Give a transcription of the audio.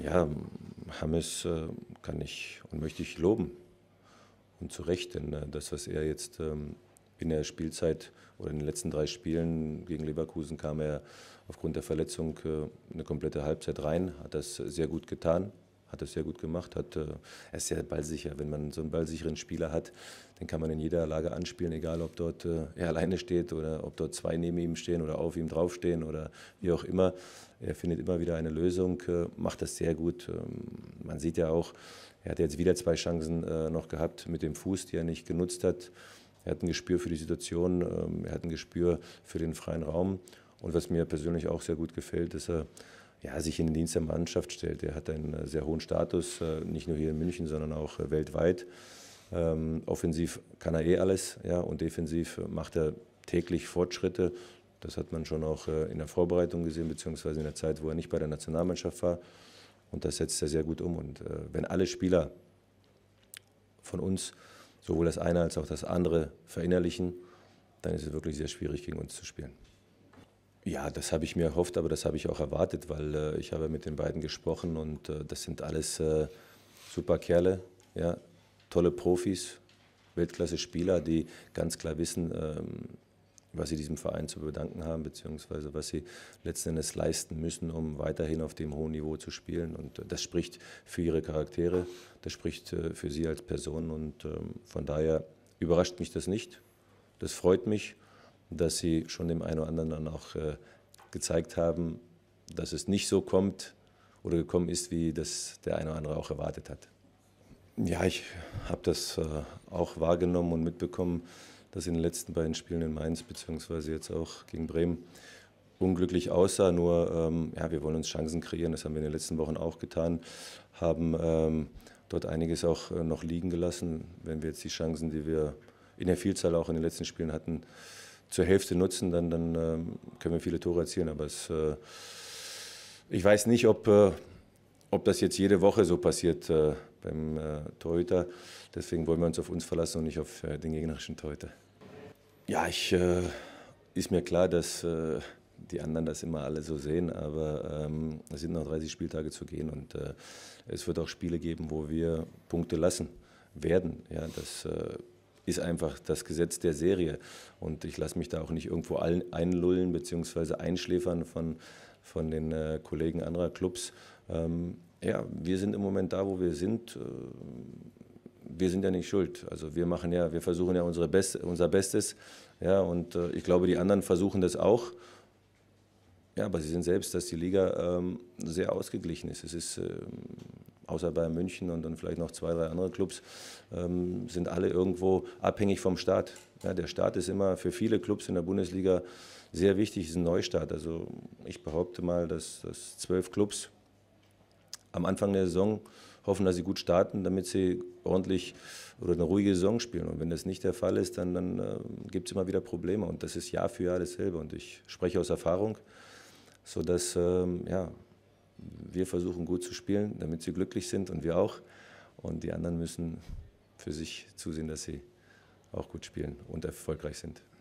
Ja, Hammes äh, kann ich und möchte ich loben. Und zu Recht, denn äh, das, was er jetzt ähm, in der Spielzeit oder in den letzten drei Spielen gegen Leverkusen kam er aufgrund der Verletzung äh, eine komplette Halbzeit rein, hat das sehr gut getan hat das sehr gut gemacht. Hat, äh, er ist sehr ballsicher. Wenn man so einen ballsicheren Spieler hat, dann kann man in jeder Lage anspielen, egal ob dort äh, er alleine steht oder ob dort zwei neben ihm stehen oder auf ihm draufstehen oder wie auch immer. Er findet immer wieder eine Lösung, äh, macht das sehr gut. Ähm, man sieht ja auch, er hat jetzt wieder zwei Chancen äh, noch gehabt mit dem Fuß, die er nicht genutzt hat. Er hat ein Gespür für die Situation, ähm, er hat ein Gespür für den freien Raum. Und was mir persönlich auch sehr gut gefällt, ist er äh, ja, sich in den Dienst der Mannschaft stellt. Er hat einen äh, sehr hohen Status, äh, nicht nur hier in München, sondern auch äh, weltweit. Ähm, offensiv kann er eh alles ja, und defensiv macht er täglich Fortschritte. Das hat man schon auch in der Vorbereitung gesehen, beziehungsweise in der Zeit, wo er nicht bei der Nationalmannschaft war. Und das setzt er sehr gut um. Und äh, wenn alle Spieler von uns sowohl das eine als auch das andere verinnerlichen, dann ist es wirklich sehr schwierig, gegen uns zu spielen. Ja, das habe ich mir erhofft, aber das habe ich auch erwartet, weil äh, ich habe mit den beiden gesprochen und äh, das sind alles äh, super Kerle, ja, tolle Profis, Weltklasse-Spieler, die ganz klar wissen, ähm, was sie diesem Verein zu bedanken haben, beziehungsweise was sie letzten Endes leisten müssen, um weiterhin auf dem hohen Niveau zu spielen. Und äh, das spricht für ihre Charaktere, das spricht äh, für sie als Person und ähm, von daher überrascht mich das nicht. Das freut mich dass sie schon dem einen oder anderen dann auch äh, gezeigt haben, dass es nicht so kommt oder gekommen ist, wie das der eine oder andere auch erwartet hat. Ja, ich habe das äh, auch wahrgenommen und mitbekommen, dass in den letzten beiden Spielen in Mainz beziehungsweise jetzt auch gegen Bremen unglücklich aussah. Nur, ähm, ja, wir wollen uns Chancen kreieren, das haben wir in den letzten Wochen auch getan, haben ähm, dort einiges auch äh, noch liegen gelassen. Wenn wir jetzt die Chancen, die wir in der Vielzahl auch in den letzten Spielen hatten, zur Hälfte nutzen, dann, dann ähm, können wir viele Tore erzielen. Aber es, äh, ich weiß nicht, ob, äh, ob das jetzt jede Woche so passiert äh, beim Torhüter. Deswegen wollen wir uns auf uns verlassen und nicht auf den gegnerischen Torhüter. Ja, ich, ist mir klar, dass die anderen das immer alle so sehen, aber ähm, es sind noch 30 Spieltage zu gehen und äh, es wird auch Spiele geben, wo wir Punkte lassen werden. Ja, das äh, ist einfach das Gesetz der Serie. Und ich lasse mich da auch nicht irgendwo einlullen bzw. einschläfern von, von den äh, Kollegen anderer Clubs. Ähm, ja, wir sind im Moment da, wo wir sind. Äh, wir sind ja nicht schuld. Also wir machen ja, wir versuchen ja unsere Best, unser Bestes. Ja, und äh, ich glaube, die anderen versuchen das auch. Ja, aber sie sehen selbst, dass die Liga ähm, sehr ausgeglichen ist. Es ist ähm, außer bei München und dann vielleicht noch zwei, drei andere Clubs, ähm, sind alle irgendwo abhängig vom Staat. Ja, der Staat ist immer für viele Clubs in der Bundesliga sehr wichtig, ist ein Neustart. Also ich behaupte mal, dass, dass zwölf Clubs am Anfang der Saison hoffen, dass sie gut starten, damit sie ordentlich oder eine ruhige Saison spielen. Und wenn das nicht der Fall ist, dann, dann äh, gibt es immer wieder Probleme. Und das ist Jahr für Jahr dasselbe. Und ich spreche aus Erfahrung, sodass ähm, ja, wir versuchen gut zu spielen, damit sie glücklich sind und wir auch. Und die anderen müssen für sich zusehen, dass sie auch gut spielen und erfolgreich sind.